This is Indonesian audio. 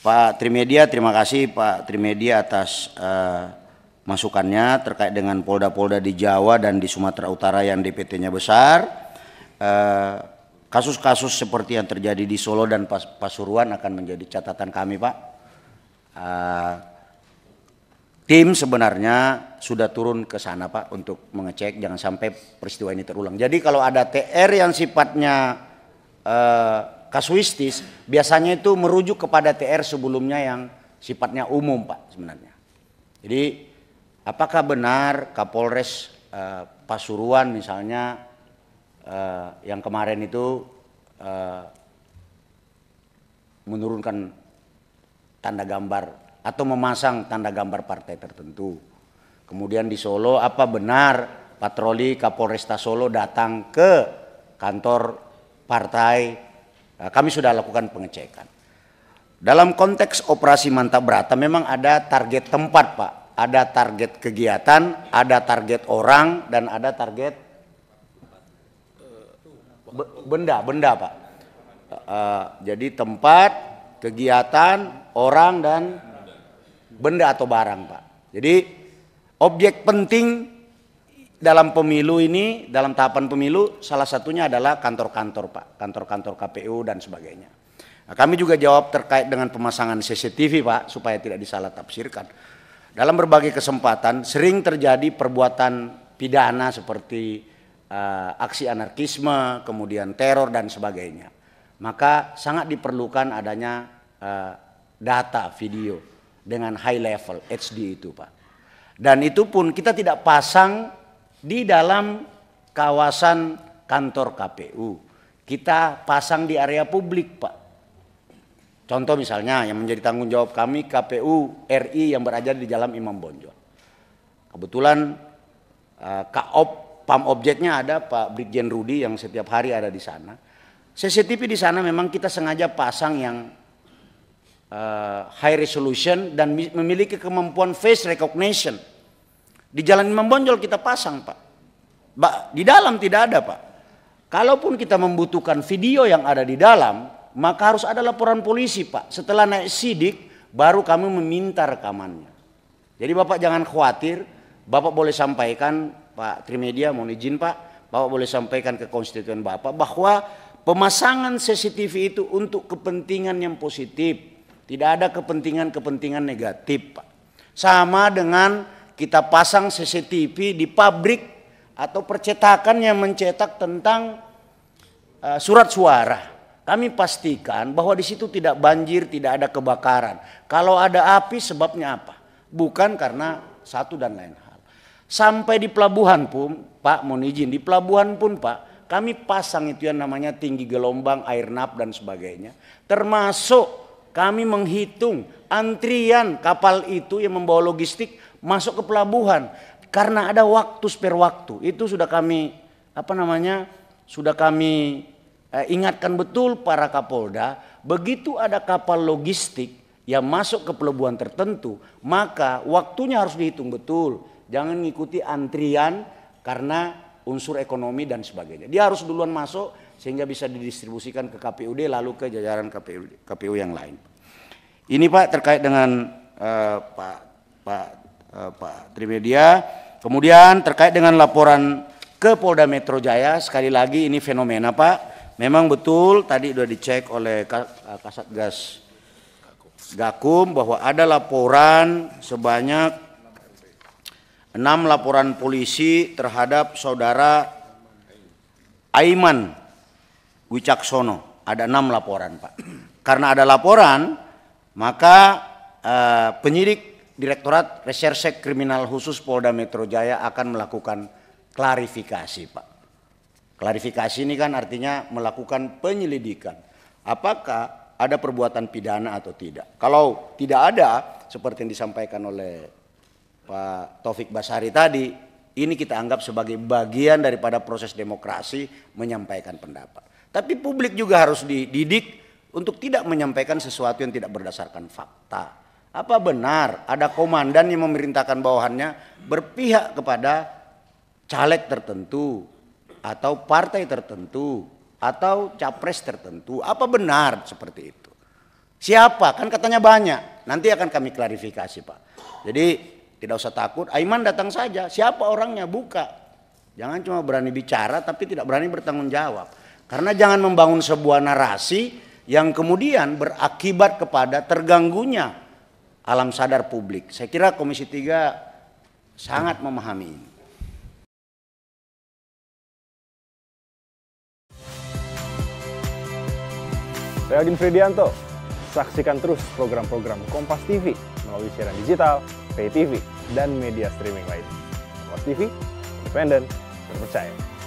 Pak Trimedia, terima kasih Pak Trimedia atas uh, masukannya terkait dengan polda-polda di Jawa dan di Sumatera Utara yang DPT-nya besar. Eh, kasus-kasus uh, seperti yang terjadi di Solo dan Pas Pasuruan akan menjadi catatan kami, Pak. Uh, tim sebenarnya sudah turun ke sana, Pak, untuk mengecek jangan sampai peristiwa ini terulang. Jadi kalau ada TR yang sifatnya uh, kasuistis biasanya itu merujuk kepada TR sebelumnya yang sifatnya umum Pak sebenarnya. Jadi apakah benar Kapolres eh, Pasuruan misalnya eh, yang kemarin itu eh, menurunkan tanda gambar atau memasang tanda gambar partai tertentu. Kemudian di Solo apa benar patroli Kapolresta Solo datang ke kantor partai Eh, kami sudah lakukan pengecekan. Dalam konteks operasi mantap berata memang ada target tempat Pak. Ada target kegiatan, ada target orang, dan ada target benda, benda Pak. Uh, jadi tempat, kegiatan, orang, dan benda atau barang Pak. Jadi objek penting dalam pemilu ini, dalam tahapan pemilu, salah satunya adalah kantor-kantor Pak, kantor-kantor KPU dan sebagainya. Nah, kami juga jawab terkait dengan pemasangan CCTV Pak, supaya tidak disalah tafsirkan. Dalam berbagai kesempatan sering terjadi perbuatan pidana seperti uh, aksi anarkisme, kemudian teror dan sebagainya. Maka sangat diperlukan adanya uh, data video dengan high level HD itu Pak. Dan itu pun kita tidak pasang di dalam kawasan kantor KPU. Kita pasang di area publik, Pak. Contoh misalnya yang menjadi tanggung jawab kami KPU RI yang berada di Jalan Imam Bonjol. Kebetulan eh, KOP PAM objeknya ada Pak Brigjen Rudi yang setiap hari ada di sana. CCTV di sana memang kita sengaja pasang yang uh, high resolution dan memiliki kemampuan face recognition di jalan Imam Bonjol kita pasang, Pak. Ba, di dalam tidak ada, Pak. Kalaupun kita membutuhkan video yang ada di dalam, maka harus ada laporan polisi, Pak. Setelah naik sidik, baru kami meminta rekamannya. Jadi Bapak jangan khawatir, Bapak boleh sampaikan, Pak Trimedia, mohon izin Pak, Bapak boleh sampaikan ke konstituen Bapak bahwa pemasangan CCTV itu untuk kepentingan yang positif, tidak ada kepentingan-kepentingan negatif, Pak. Sama dengan kita pasang CCTV di pabrik atau percetakan yang mencetak tentang uh, surat suara. Kami pastikan bahwa di situ tidak banjir, tidak ada kebakaran. Kalau ada api sebabnya apa? Bukan karena satu dan lain hal. Sampai di pelabuhan pun, Pak mohon izin, di pelabuhan pun Pak, kami pasang itu yang namanya tinggi gelombang, air nap dan sebagainya. Termasuk kami menghitung antrian kapal itu yang membawa logistik masuk ke pelabuhan karena ada waktu spare waktu. Itu sudah kami apa namanya? sudah kami eh, ingatkan betul para kapolda, begitu ada kapal logistik yang masuk ke pelabuhan tertentu, maka waktunya harus dihitung betul. Jangan mengikuti antrian karena unsur ekonomi dan sebagainya. Dia harus duluan masuk sehingga bisa didistribusikan ke KPUD lalu ke jajaran KPU KPU yang lain. Ini Pak terkait dengan uh, Pak Pak Eh, Pak Trimedia. Kemudian terkait dengan laporan ke Polda Metro Jaya, sekali lagi ini fenomena Pak. Memang betul tadi sudah dicek oleh eh, Kasat Gas Gakum bahwa ada laporan sebanyak enam laporan polisi terhadap saudara Aiman Wicaksono. Ada enam laporan Pak. Karena ada laporan maka eh, penyidik Direktorat Reserse Kriminal Khusus Polda Metro Jaya akan melakukan klarifikasi, Pak. Klarifikasi ini kan artinya melakukan penyelidikan. Apakah ada perbuatan pidana atau tidak? Kalau tidak ada, seperti yang disampaikan oleh Pak Taufik Basari tadi, ini kita anggap sebagai bagian daripada proses demokrasi menyampaikan pendapat. Tapi publik juga harus dididik untuk tidak menyampaikan sesuatu yang tidak berdasarkan fakta apa benar ada komandan yang memerintahkan bawahannya berpihak kepada caleg tertentu atau partai tertentu atau capres tertentu? Apa benar seperti itu? Siapa? Kan katanya banyak. Nanti akan kami klarifikasi, Pak. Jadi tidak usah takut, Aiman datang saja. Siapa orangnya? Buka. Jangan cuma berani bicara tapi tidak berani bertanggung jawab. Karena jangan membangun sebuah narasi yang kemudian berakibat kepada terganggunya alam sadar publik. Saya kira Komisi 3 sangat memahami ini. Saya Agin Fridianto. Saksikan terus program-program Kompas TV melalui siaran digital, pay TV, dan media streaming lain. Kompas TV, independen, terpercaya.